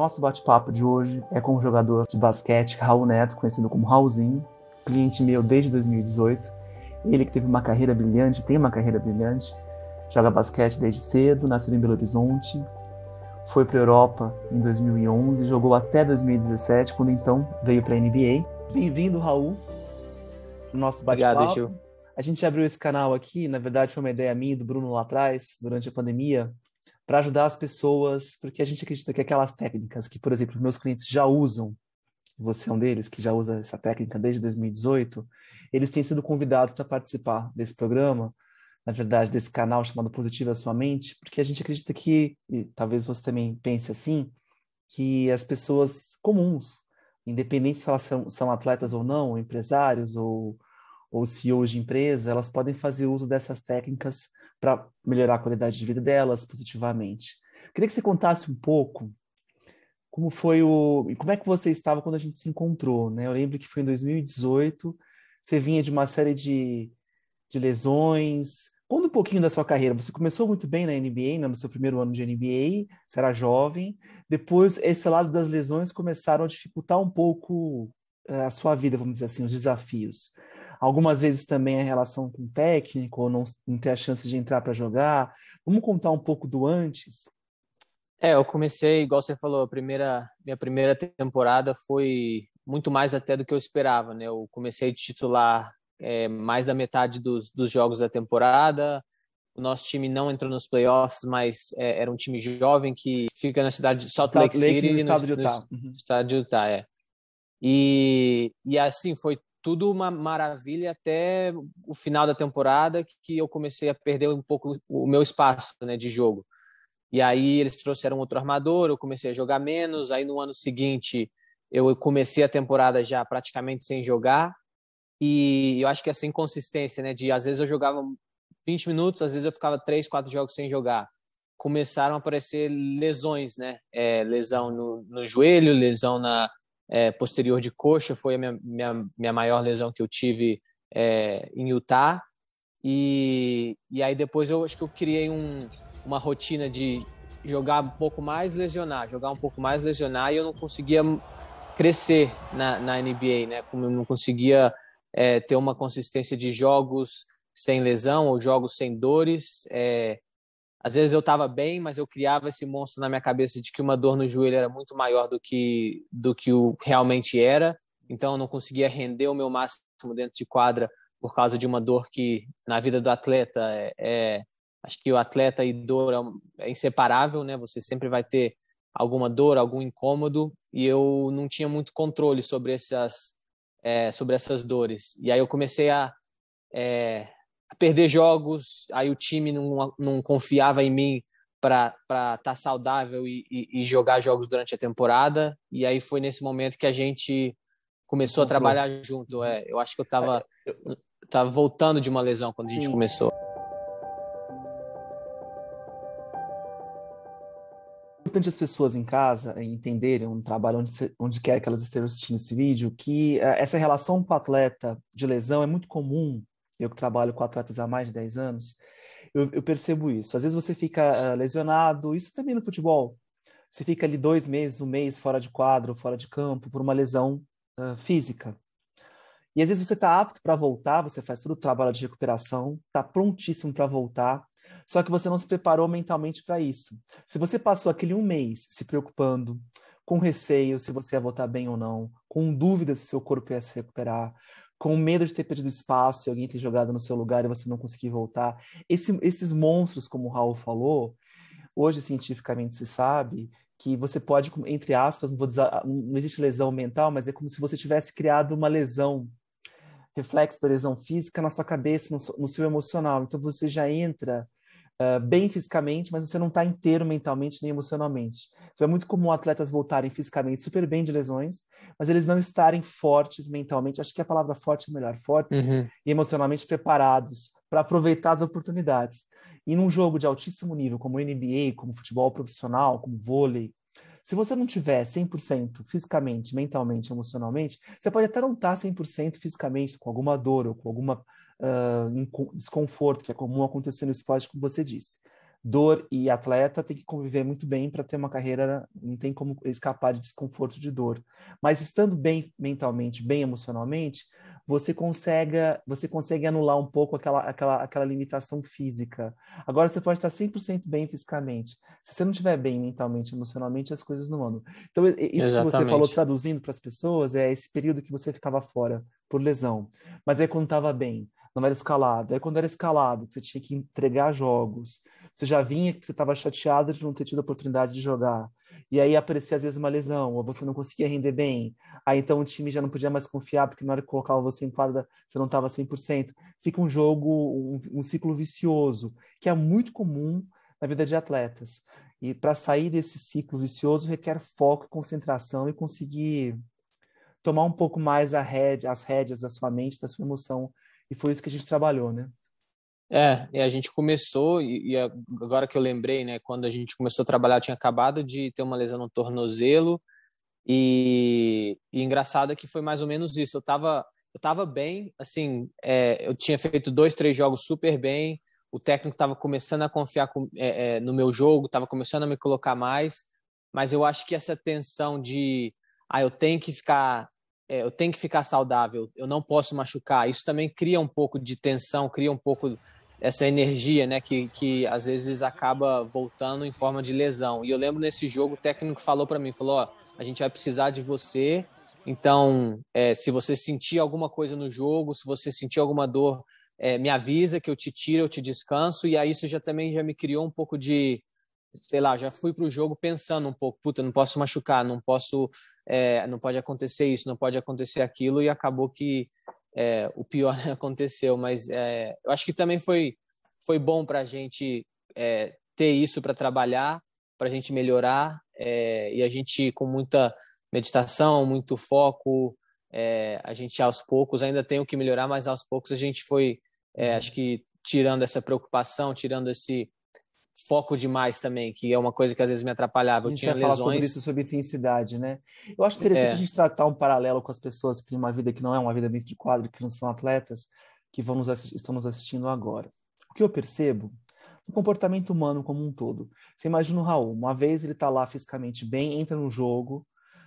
Nosso bate-papo de hoje é com o jogador de basquete Raul Neto, conhecido como Raulzinho, cliente meu desde 2018. Ele que teve uma carreira brilhante, tem uma carreira brilhante, joga basquete desde cedo, nasceu em Belo Horizonte, foi para a Europa em 2011, jogou até 2017, quando então veio para a NBA. Bem-vindo, Raul, nosso bate-papo. A gente abriu esse canal aqui, na verdade foi uma ideia minha e do Bruno lá atrás, durante a pandemia, para ajudar as pessoas, porque a gente acredita que aquelas técnicas que, por exemplo, meus clientes já usam, você é um deles que já usa essa técnica desde 2018, eles têm sido convidados para participar desse programa, na verdade, desse canal chamado Positiva Sua Mente, porque a gente acredita que, e talvez você também pense assim, que as pessoas comuns, independente se elas são, são atletas ou não, ou empresários ou, ou CEOs de empresa, elas podem fazer uso dessas técnicas para melhorar a qualidade de vida delas positivamente. queria que você contasse um pouco como foi o como é que você estava quando a gente se encontrou, né? Eu lembro que foi em 2018, você vinha de uma série de, de lesões. Conta um pouquinho da sua carreira. Você começou muito bem na NBA, né? no seu primeiro ano de NBA, você era jovem. Depois, esse lado das lesões começaram a dificultar um pouco eh, a sua vida, vamos dizer assim, os desafios. Algumas vezes também a relação com o técnico, ou não, não ter a chance de entrar para jogar. Vamos contar um pouco do antes? É, eu comecei, igual você falou, a primeira, minha primeira temporada foi muito mais até do que eu esperava, né? Eu comecei a titular é, mais da metade dos, dos jogos da temporada, o nosso time não entrou nos playoffs, mas é, era um time jovem que fica na cidade de Salt Lake, City, no estado de Utah. Uhum. No, estado de Utah, é. e assim, foi tudo uma maravilha até o final da temporada, que eu comecei a perder um pouco o meu espaço né, de jogo. E aí eles trouxeram outro armador, eu comecei a jogar menos. Aí no ano seguinte eu comecei a temporada já praticamente sem jogar. E eu acho que essa inconsistência, né, de às vezes eu jogava 20 minutos, às vezes eu ficava 3, 4 jogos sem jogar. Começaram a aparecer lesões, né? É, lesão no, no joelho, lesão na, é, posterior de coxa, foi a minha, minha, minha maior lesão que eu tive é, em Utah. E, e aí depois eu acho que eu criei um, uma rotina de jogar um pouco mais, lesionar, jogar um pouco mais, lesionar, e eu não conseguia crescer na, na NBA, né? Como eu não conseguia é, ter uma consistência de jogos sem lesão ou jogos sem dores. É, às vezes eu estava bem, mas eu criava esse monstro na minha cabeça de que uma dor no joelho era muito maior do que do que o realmente era. Então eu não conseguia render o meu máximo dentro de quadra por causa de uma dor que na vida do atleta é, é acho que o atleta e dor é, é inseparável, né? Você sempre vai ter alguma dor, algum incômodo e eu não tinha muito controle sobre essas é, sobre essas dores. E aí eu comecei a é, perder jogos, aí o time não, não confiava em mim para estar tá saudável e, e, e, jogar jogos durante a temporada. E aí foi nesse momento que a gente começou a trabalhar junto. É, eu acho que eu estava é, tava voltando de uma lesão quando a gente Sim. começou. É importante as pessoas em casa entenderem um trabalho onde, onde quer que elas estejam assistindo esse vídeo, que é, essa relação com o atleta de lesão é muito comum eu que trabalho com atletas há mais de 10 anos, eu, eu percebo isso. Às vezes você fica uh, lesionado, isso também no futebol. Você fica ali dois meses, um mês fora de quadro, fora de campo, por uma lesão uh, física. E às vezes você está apto para voltar, você faz todo o trabalho de recuperação, está prontíssimo para voltar, só que você não se preparou mentalmente para isso. Se você passou aquele um mês se preocupando, com receio se você ia voltar bem ou não, com dúvida se seu corpo ia se recuperar, com medo de ter perdido espaço e alguém ter jogado no seu lugar e você não conseguir voltar. Esse, esses monstros, como o Raul falou, hoje cientificamente se sabe que você pode, entre aspas, não, vou dizer, ah, não existe lesão mental, mas é como se você tivesse criado uma lesão, reflexo da lesão física na sua cabeça, no, no seu emocional. Então você já entra ah, bem fisicamente, mas você não está inteiro mentalmente nem emocionalmente. Então é muito comum atletas voltarem fisicamente super bem de lesões, mas eles não estarem fortes mentalmente. Acho que a palavra forte é melhor, fortes uhum. e emocionalmente preparados para aproveitar as oportunidades. E num jogo de altíssimo nível, como NBA, como futebol profissional, como vôlei, se você não tiver 100% fisicamente, mentalmente, emocionalmente, você pode até não tá estar 100% fisicamente, com alguma dor ou com alguma uh, desconforto, que é comum acontecer no esporte, como você disse. Dor e atleta tem que conviver muito bem para ter uma carreira, não tem como escapar de desconforto de dor. Mas estando bem mentalmente, bem emocionalmente, você consegue, você consegue anular um pouco aquela, aquela, aquela limitação física. Agora você pode estar 100% bem fisicamente. Se você não estiver bem mentalmente, emocionalmente, as coisas não andam. Então, isso Exatamente. que você falou traduzindo para as pessoas é esse período que você ficava fora por lesão. Mas aí quando estava bem, não era escalado. Aí quando era escalado, você tinha que entregar jogos, você já vinha que você estava chateado de não ter tido a oportunidade de jogar. E aí aparecia às vezes uma lesão, ou você não conseguia render bem. Aí então o time já não podia mais confiar, porque na hora que colocava você em quadra, você não estava 100%. Fica um jogo, um, um ciclo vicioso, que é muito comum na vida de atletas. E para sair desse ciclo vicioso requer foco, concentração e conseguir tomar um pouco mais rédea, as rédeas da sua mente, da sua emoção e foi isso que a gente trabalhou, né? É, e a gente começou, e, e agora que eu lembrei, né, quando a gente começou a trabalhar, eu tinha acabado de ter uma lesão no tornozelo, e, e engraçado é que foi mais ou menos isso. Eu tava, eu tava bem, assim, é, eu tinha feito dois, três jogos super bem, o técnico estava começando a confiar com, é, é, no meu jogo, estava começando a me colocar mais, mas eu acho que essa tensão de, ah, eu tenho que ficar é, eu tenho que ficar saudável, eu não posso machucar. Isso também cria um pouco de tensão, cria um pouco essa energia, né, que, que às vezes acaba voltando em forma de lesão. E eu lembro nesse jogo, o técnico falou para mim, falou, ó, a gente vai precisar de você, então, é, se você sentir alguma coisa no jogo, se você sentir alguma dor, é, me avisa que eu te tiro, eu te descanso, e aí isso já também já me criou um pouco de, sei lá, já fui para o jogo pensando um pouco, puta, não posso machucar, não posso, é, não pode acontecer isso, não pode acontecer aquilo, e acabou que é, o pior aconteceu. Mas é, eu acho que também foi, foi bom para a gente ter isso para trabalhar, para a gente melhorar, e a gente com muita meditação, muito foco, a gente aos poucos, ainda tem o que melhorar, mas aos poucos a gente foi, uhum. acho que tirando essa preocupação, tirando esse foco demais também, que é uma coisa que às vezes me atrapalhava. Eu tinha lesões. Falar sobre isso, sobre intensidade, né? Eu acho interessante é. a gente tratar um paralelo com as pessoas que têm uma vida que não é uma vida dentro de quadro, que não são atletas, que vão nos estão nos assistindo agora. O que eu percebo o comportamento humano como um todo. Você imagina o Raul, uma vez ele está lá fisicamente bem, entra no jogo,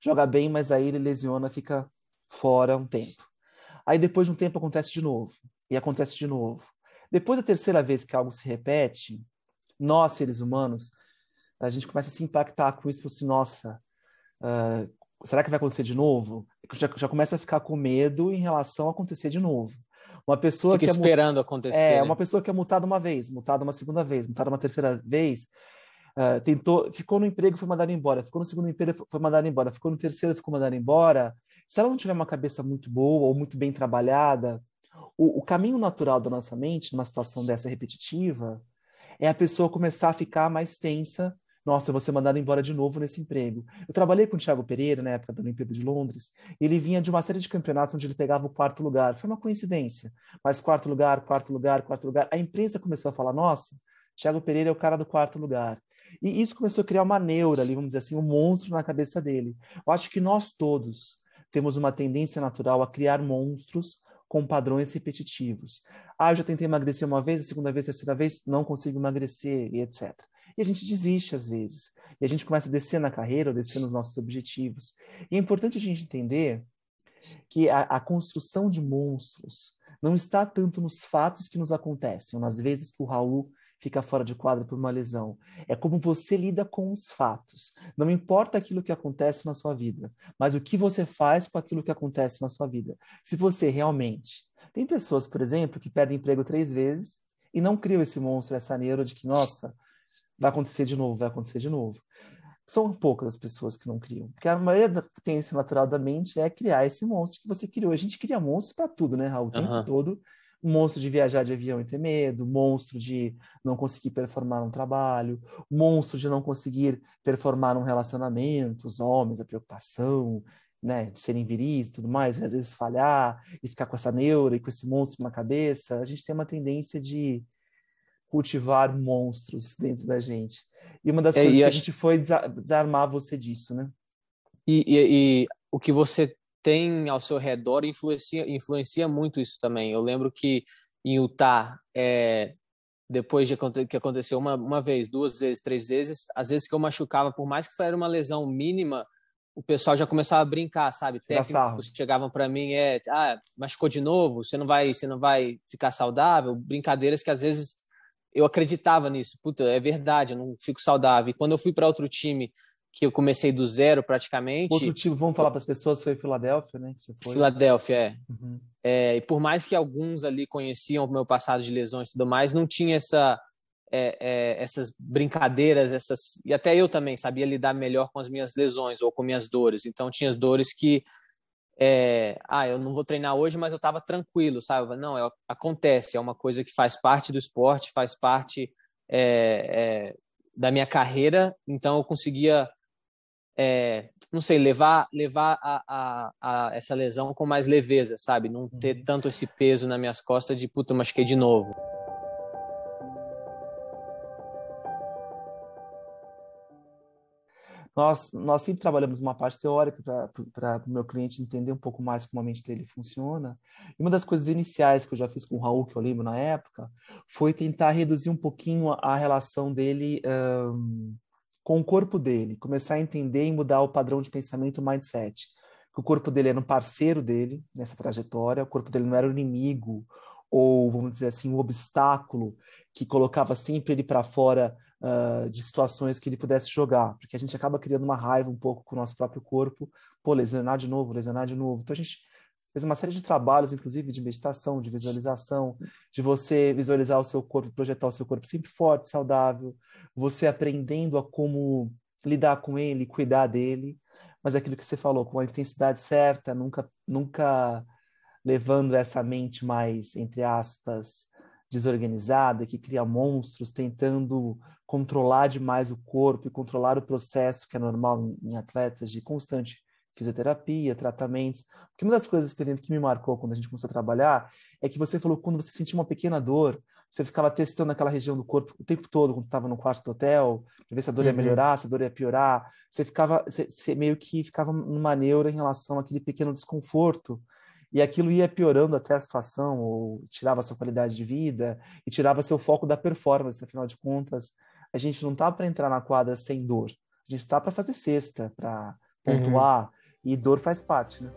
joga bem, mas aí ele lesiona, fica fora um tempo. Aí depois de um tempo acontece de novo, e acontece de novo. Depois da terceira vez que algo se repete, nós, seres humanos, a gente começa a se impactar com isso, assim, nossa, uh, será que vai acontecer de novo? Já, já começa a ficar com medo em relação a acontecer de novo. Uma pessoa Fica que é esperando é, acontecer. É, né? uma pessoa que é mutada uma vez, mutada uma segunda vez, mutada uma terceira vez, uh, tentou, ficou no emprego, foi mandado embora, ficou no segundo emprego, foi mandado embora, ficou no terceiro, ficou mandado embora. Se ela não tiver uma cabeça muito boa ou muito bem trabalhada, o, o caminho natural da nossa mente, numa situação dessa repetitiva, é a pessoa começar a ficar mais tensa. Nossa, você vou ser mandado embora de novo nesse emprego. Eu trabalhei com o Thiago Pereira na época da Olimpíada de Londres. Ele vinha de uma série de campeonatos onde ele pegava o quarto lugar. Foi uma coincidência. Mas quarto lugar, quarto lugar, quarto lugar. A imprensa começou a falar: nossa, Thiago Pereira é o cara do quarto lugar. E isso começou a criar uma neura ali, vamos dizer assim, um monstro na cabeça dele. Eu acho que nós todos temos uma tendência natural a criar monstros com padrões repetitivos. Ah, eu já tentei emagrecer uma vez, a segunda vez, a terceira vez, não consigo emagrecer e etc. E a gente desiste às vezes. E a gente começa a descer na carreira, ou descer nos nossos objetivos. E é importante a gente entender que a, a construção de monstros não está tanto nos fatos que nos acontecem, ou nas vezes que o Raul fica fora de quadro por uma lesão. É como você lida com os fatos. Não importa aquilo que acontece na sua vida, mas o que você faz com aquilo que acontece na sua vida. Se você realmente. Tem pessoas, por exemplo, que perdem emprego três vezes e não criam esse monstro, essa neura de que, nossa, vai acontecer de novo, vai acontecer de novo. São poucas as pessoas que não criam. Porque a maioria da tendência natural da mente é criar esse monstro que você criou. A gente cria monstros para tudo, né, Raul? O uhum. tempo todo o monstro de viajar de avião e ter medo, o monstro de não conseguir performar um trabalho, o monstro de não conseguir performar um relacionamento, os homens, a preocupação, né, de serem viris e tudo mais, e às vezes falhar e ficar com essa neura e com esse monstro na cabeça. A gente tem uma tendência de cultivar monstros dentro da gente. E uma das é, coisas que acho... a gente foi desarmar você disso, né? E, e, e o que você tem ao seu redor influencia, influencia muito isso também. Eu lembro que em Utah, é, depois de que aconteceu uma, uma vez, duas vezes, três vezes, às vezes que eu machucava, por mais que fosse uma lesão mínima, o pessoal já começava a brincar, sabe? Técnicos chegavam para mim, é, ah, machucou de novo, você não vai, você não vai ficar saudável, brincadeiras que às vezes eu acreditava nisso, puta, é verdade, eu não fico saudável. E quando eu fui para outro time que eu comecei do zero praticamente. Outro time, tipo, vamos falar para as pessoas, foi Filadélfia, né? Filadélfia, é. Uhum. é. E por mais que alguns ali conheciam o meu passado de lesões e tudo mais, não tinha essa, é, é, essas brincadeiras, essas e até eu também sabia lidar melhor com as minhas lesões ou com minhas dores. Então tinha as dores que é, ah, eu não vou treinar hoje, mas eu estava tranquilo, sabe? Não, é, acontece, é uma coisa que faz parte do esporte, faz parte é, da minha carreira, então eu conseguia é, não sei, levar, levar a, a, a, essa lesão com mais leveza, sabe? Não ter uhum. tanto esse peso nas minhas costas de puta, machuquei de novo. Nós, nós sempre trabalhamos uma parte teórica para o meu cliente entender um pouco mais como a mente dele funciona. E uma das coisas iniciais que eu já fiz com o Raul, que eu lembro na época, foi tentar reduzir um pouquinho a, a relação dele. Um, com o corpo dele, começar a entender e mudar o padrão de pensamento, o mindset. Que o corpo dele era um parceiro dele nessa trajetória, o corpo dele não era o um inimigo, ou vamos dizer assim, um obstáculo que colocava sempre ele para fora uh, de situações que ele pudesse jogar, porque a gente acaba criando uma raiva um pouco com o nosso próprio corpo, pô, lesionar de novo, lesionar de novo. Então a gente fez uma série de trabalhos, inclusive de meditação, de visualização, de você visualizar o seu corpo, projetar o seu corpo sempre forte, saudável, você aprendendo a como lidar com ele, cuidar dele, mas é aquilo que você falou, com a intensidade certa, nunca, nunca levando essa mente mais, entre aspas, desorganizada, que cria monstros, tentando controlar demais o corpo e controlar o processo que é normal em atletas de constante fisioterapia, tratamentos. Porque uma das coisas que me marcou quando a gente começou a trabalhar é que você falou que quando você sentia uma pequena dor, você ficava testando aquela região do corpo o tempo todo quando estava no quarto do hotel, para ver se a dor uhum. ia melhorar, se a dor ia piorar. Você ficava, você, você meio que ficava numa neura em relação àquele pequeno desconforto. E aquilo ia piorando até a situação, ou tirava a sua qualidade de vida, e tirava seu foco da performance, afinal de contas. A gente não está para entrar na quadra sem dor. A gente está para fazer cesta, para uhum. pontuar. Uhum e dor faz parte, né?